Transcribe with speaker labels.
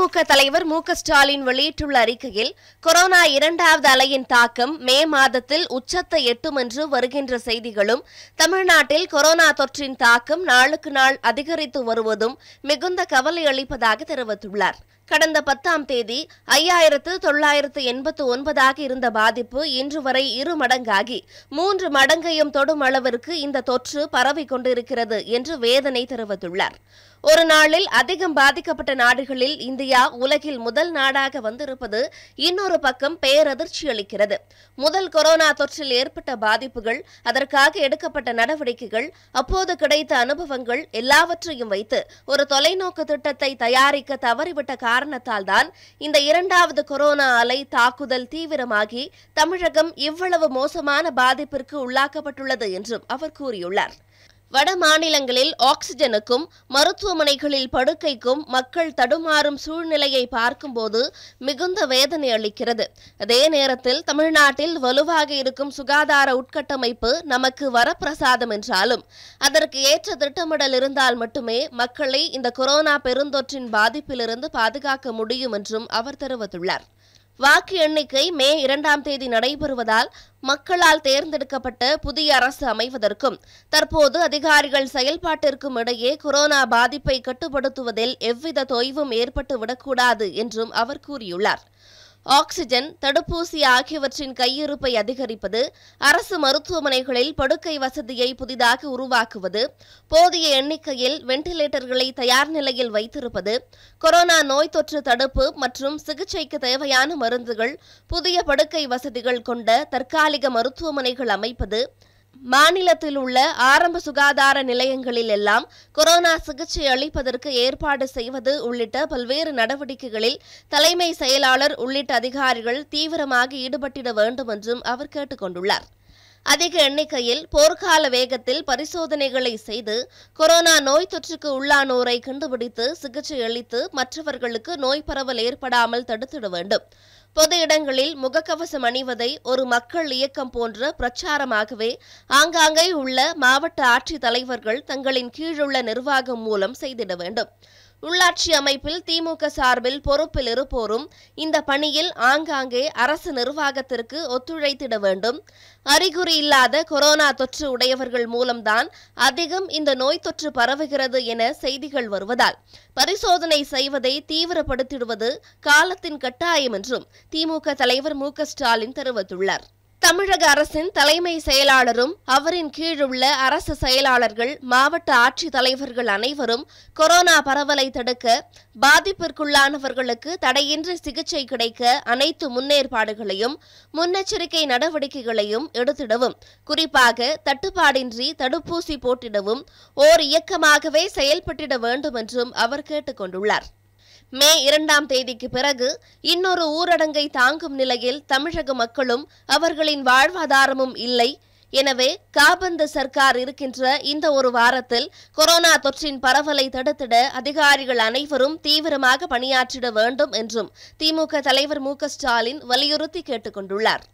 Speaker 1: திமுக தலைவர் மு ஸ்டாலின் வெளியிட்டுள்ள அறிக்கையில் கொரோனா இரண்டாவது அலையின் தாக்கம் மே மாதத்தில் உச்சத்தை எட்டும் என்று வருகின்ற செய்திகளும் தமிழ்நாட்டில் கொரோனா தொற்றின் தாக்கம் நாளுக்கு நாள் அதிகரித்து வருவதும் மிகுந்த கவலை அளிப்பதாக தெரிவித்துள்ளார் கடந்த பத்தாம் தேதி ஐயாயிரத்து தொள்ளாயிரத்து எண்பத்து ஒன்பதாக இருந்த பாதிப்பு இன்று வரை இரு மடங்காகி மூன்று மடங்கையும் தொடும் அளவிற்கு இந்த தொற்று பரவிக் கொண்டிருக்கிறது என்று வேதனை தெரிவித்துள்ளார் ஒரு நாளில் அதிகம் பாதிக்கப்பட்ட நாடுகளில் இந்தியா இந்தியா உலகில் முதல் நாடாக வந்திருப்பது இன்னொரு பக்கம் பேரதிர்ச்சி அளிக்கிறது முதல் கொரோனா தொற்றில் ஏற்பட்ட பாதிப்புகள் அதற்காக எடுக்கப்பட்ட நடவடிக்கைகள் அப்போது கிடைத்த அனுபவங்கள் எல்லாவற்றையும் வைத்து ஒரு தொலைநோக்கு திட்டத்தை தயாரிக்க தவறிவிட்ட காரணத்தால் தான் இந்த இரண்டாவது கொரோனா அலை தாக்குதல் தீவிரமாகி தமிழகம் இவ்வளவு மோசமான பாதிப்பிற்கு உள்ளாக்கப்பட்டுள்ளது என்றும் அவர் கூறியுள்ளார் வட மாநிலங்களில் ஆக்சிஜனுக்கும் மருத்துவமனைகளில் படுக்கைக்கும் மக்கள் தடுமாறும் சூழ்நிலையை பார்க்கும்போது மிகுந்த வேதனை அளிக்கிறது அதே நேரத்தில் தமிழ்நாட்டில் வலுவாக இருக்கும் சுகாதார உட்கட்டமைப்பு நமக்கு வரப்பிரசாதம் என்றாலும் அதற்கு ஏற்ற திட்டமிடல் இருந்தால் மட்டுமே மக்களை இந்த கொரோனா பெருந்தொற்றின் பாதிப்பிலிருந்து பாதுகாக்க முடியும் என்றும் அவர் தெரிவித்துள்ளார் வாக்கு எண்ணிக்கை மே இரண்டாம் தேதி நடைபெறுவதால் மக்களால் தேர்ந்தெடுக்கப்பட்ட புதிய அரசு அமைவதற்கும் தற்போது அதிகாரிகள் செயல்பாட்டிற்கும் இடையே கொரோனா பாதிப்பை கட்டுப்படுத்துவதில் எவ்வித தொய்வும் ஏற்பட்டு விடக்கூடாது என்றும் அவர் கூறியுள்ளார் ஆக்சிஜன் தடுப்பூசி ஆகியவற்றின் கையிருப்பை அதிகரிப்பது அரசு மருத்துவமனைகளில் படுக்கை வசதியை புதிதாக உருவாக்குவது போதிய எண்ணிக்கையில் வெண்டிலேட்டர்களை தயார் நிலையில் வைத்திருப்பது கொரோனா நோய் தொற்று தடுப்பு மற்றும் சிகிச்சைக்கு தேவையான மருந்துகள் புதிய படுக்கை வசதிகள் கொண்ட தற்காலிக மருத்துவமனைகள் அமைப்பது மாநிலத்தில் உள்ள ஆரம்ப சுகாதார நிலையங்களில் எல்லாம் கொரோனா சிகிச்சை அளிப்பதற்கு ஏற்பாடு செய்வது உள்ளிட்ட பல்வேறு நடவடிக்கைகளில் தலைமை செயலாளர் உள்ளிட்ட அதிகாரிகள் தீவிரமாக ஈடுபட்டிட வேண்டும் என்றும் அவர் கேட்டுக் கொண்டுள்ளார் அதிக எண்ணிக்கையில் போர்க்கால வேகத்தில் பரிசோதனைகளை செய்து கொரோனா நோய் தொற்றுக்கு உள்ளானோரை கண்டுபிடித்து சிகிச்சை அளித்து மற்றவர்களுக்கு நோய் பரவல் ஏற்படாமல் தடுத்திட வேண்டும் பொது இடங்களில் முகக்கவசம் அணிவதை ஒரு மக்கள் இயக்கம் போன்ற பிரச்சாரமாகவே ஆங்காங்கே உள்ள மாவட்ட ஆட்சித் தலைவர்கள் தங்களின் கீழுள்ள நிர்வாகம் மூலம் செய்திட வேண்டும் உள்ளாட்சி அமைப்பில் திமுக சார்பில் பொறுப்பில் இருப்போரும் இந்த பணியில் ஆங்காங்கே அரசு நிர்வாகத்திற்கு ஒத்துழைத்திட வேண்டும் அறிகுறி இல்லாத கொரோனா தொற்று உடையவர்கள் மூலம்தான் அதிகம் இந்த நோய் தொற்று பரவுகிறது என செய்திகள் வருவதால் பரிசோதனை செய்வதை தீவிரப்படுத்திடுவது காலத்தின் கட்டாயம் என்றும் திமுக தலைவர் மு ஸ்டாலின் தெரிவித்துள்ளார் தமிழக அரசின் தலைமை செயலாளரும் அவரின் கீழுள்ள அரசு செயலாளர்கள் மாவட்ட ஆட்சித் தலைவர்கள் அனைவரும் கொரோனா பரவலை தடுக்க பாதிப்பிற்குள்ளானவர்களுக்கு தடையின்றி சிகிச்சை கிடைக்க அனைத்து முன்னேற்பாடுகளையும் முன்னெச்சரிக்கை நடவடிக்கைகளையும் எடுத்திடவும் குறிப்பாக தட்டுப்பாடின்றி தடுப்பூசி போட்டிடவும் ஓர் இயக்கமாகவே செயல்பட்டிட வேண்டும் என்றும் அவர் கேட்டுக் கொண்டுள்ளார் மே இரண்டாம் தேதிக்கு பிறகு இன்னொரு ஊரடங்கை தாங்கும் நிலையில் தமிழக மக்களும் அவர்களின் வாழ்வாதாரமும் இல்லை எனவே காபந்து சர்க்கார் இருக்கின்ற இந்த ஒரு வாரத்தில் கொரோனா தொற்றின் பரவலை தடுத்திட அதிகாரிகள் அனைவரும் தீவிரமாக பணியாற்றிட வேண்டும் என்றும் திமுக தலைவர் மு ஸ்டாலின் வலியுறுத்தி கேட்டுக்கொண்டுள்ளார்